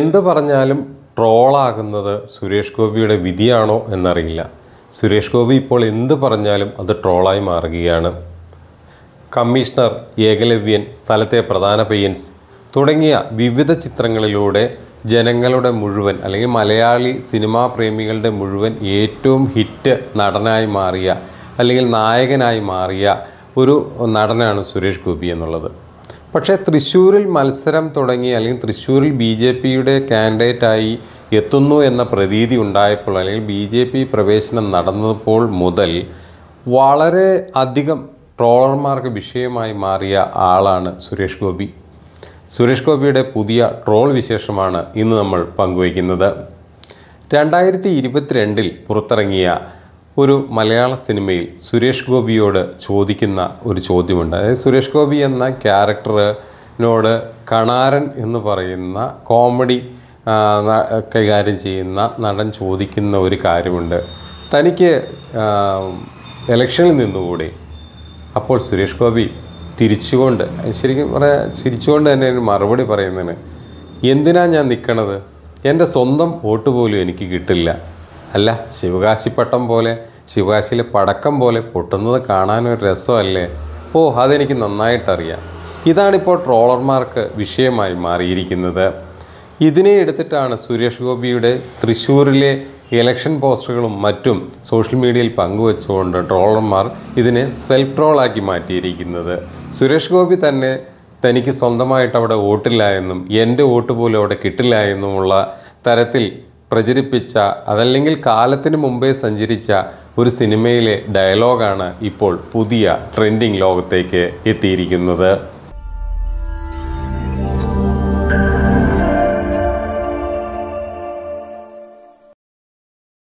എന്ത് പറഞ്ഞാലും ട്രോളാകുന്നത് സുരേഷ് ഗോപിയുടെ വിധിയാണോ എന്നറിയില്ല സുരേഷ് ഗോപി ഇപ്പോൾ എന്ത് പറഞ്ഞാലും അത് ട്രോളായി മാറുകയാണ് കമ്മീഷണർ ഏകലവ്യൻ സ്ഥലത്തെ പ്രധാന പെയ്യൻസ് തുടങ്ങിയ വിവിധ ചിത്രങ്ങളിലൂടെ ജനങ്ങളുടെ മുഴുവൻ അല്ലെങ്കിൽ മലയാളി സിനിമാ പ്രേമികളുടെ മുഴുവൻ ഏറ്റവും ഹിറ്റ് നടനായി മാറിയ അല്ലെങ്കിൽ നായകനായി മാറിയ ഒരു നടനാണ് സുരേഷ് ഗോപി എന്നുള്ളത് പക്ഷേ തൃശ്ശൂരിൽ മത്സരം തുടങ്ങി അല്ലെങ്കിൽ തൃശ്ശൂരിൽ ബി ജെ പിയുടെ ക്യാൻഡിഡേറ്റായി എത്തുന്നു എന്ന പ്രതീതി ഉണ്ടായപ്പോൾ അല്ലെങ്കിൽ ബി ജെ പി പ്രവേശനം നടന്നപ്പോൾ മുതൽ വളരെ അധികം ട്രോളർമാർക്ക് വിഷയമായി മാറിയ ആളാണ് സുരേഷ് ഗോപി സുരേഷ് ഗോപിയുടെ പുതിയ ട്രോൾ വിശേഷമാണ് ഇന്ന് നമ്മൾ പങ്കുവയ്ക്കുന്നത് രണ്ടായിരത്തി ഇരുപത്തിരണ്ടിൽ പുറത്തിറങ്ങിയ ഒരു മലയാള സിനിമയിൽ സുരേഷ് ഗോപിയോട് ചോദിക്കുന്ന ഒരു ചോദ്യമുണ്ട് അതായത് സുരേഷ് ഗോപി എന്ന ക്യാരക്ടറിനോട് കണാരൻ എന്ന് പറയുന്ന കോമഡി കൈകാര്യം ചെയ്യുന്ന നടൻ ചോദിക്കുന്ന ഒരു കാര്യമുണ്ട് തനിക്ക് ഇലക്ഷനിൽ നിന്നുകൂടി അപ്പോൾ സുരേഷ് ഗോപി തിരിച്ചുകൊണ്ട് ശരിക്കും പറയാ ചിരിച്ചുകൊണ്ട് തന്നെ മറുപടി പറയുന്നതിന് എന്തിനാ ഞാൻ നിൽക്കണത് എൻ്റെ സ്വന്തം വോട്ട് പോലും എനിക്ക് കിട്ടില്ല അല്ല ശിവകാശിപ്പട്ടം പോലെ ശിവകാശിയിൽ പടക്കം പോലെ പൊട്ടുന്നത് കാണാനൊരു രസമല്ലേ ഓ അതെനിക്ക് നന്നായിട്ടറിയാം ഇതാണിപ്പോൾ ട്രോളർമാർക്ക് വിഷയമായി മാറിയിരിക്കുന്നത് ഇതിനെ എടുത്തിട്ടാണ് സുരേഷ് ഗോപിയുടെ തൃശ്ശൂരിലെ ഇലക്ഷൻ പോസ്റ്ററുകളും മറ്റും സോഷ്യൽ മീഡിയയിൽ പങ്കുവെച്ചുകൊണ്ട് ട്രോളർമാർ ഇതിനെ സെൽഫ് ട്രോളാക്കി മാറ്റിയിരിക്കുന്നത് സുരേഷ് ഗോപി തന്നെ തനിക്ക് സ്വന്തമായിട്ട് അവിടെ വോട്ടില്ല എന്നും എൻ്റെ വോട്ട് പോലും അവിടെ കിട്ടില്ല എന്നുമുള്ള തരത്തിൽ പ്രചരിപ്പിച്ച അതല്ലെങ്കിൽ കാലത്തിന് മുമ്പേ സഞ്ചരിച്ച ഒരു സിനിമയിലെ ഡയലോഗാണ് ഇപ്പോൾ പുതിയ ട്രെൻഡിങ് ലോകത്തേക്ക് എത്തിയിരിക്കുന്നത്